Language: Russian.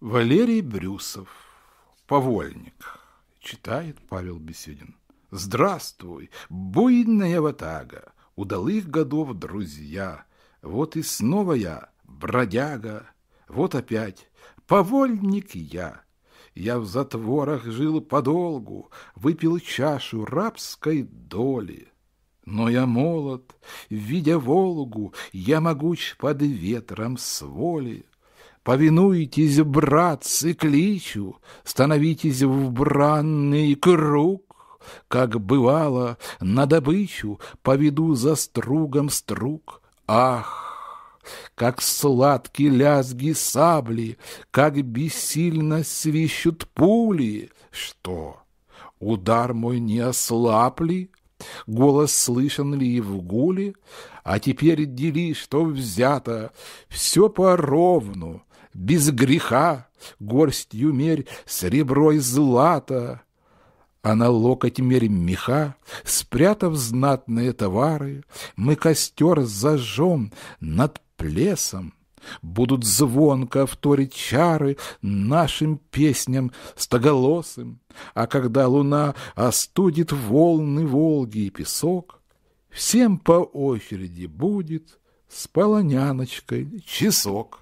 Валерий Брюсов, повольник, читает Павел Беседин. Здравствуй, буйная ватага, удалых годов друзья. Вот и снова я, бродяга, вот опять, повольник я. Я в затворах жил подолгу, выпил чашу рабской доли. Но я молод, видя Волгу, я могуч под ветром с воли повинуйтесь, братцы, кличу, становитесь в бранный круг. Как бывало, на добычу поведу за стругом струг. Ах, как сладки лязги сабли, как бессильно свищут пули. Что, удар мой не ослапли, Голос слышен ли в гуле? А теперь дели, что взято, все поровну без греха, горстью мерь серебро и злато, а на локоть мерь меха, спрятав знатные товары, мы костер зажжем над плесом, Будут звонко вторить чары нашим песням стоголосым, А когда луна остудит волны Волги и песок, Всем по очереди будет с полоняночкой часок.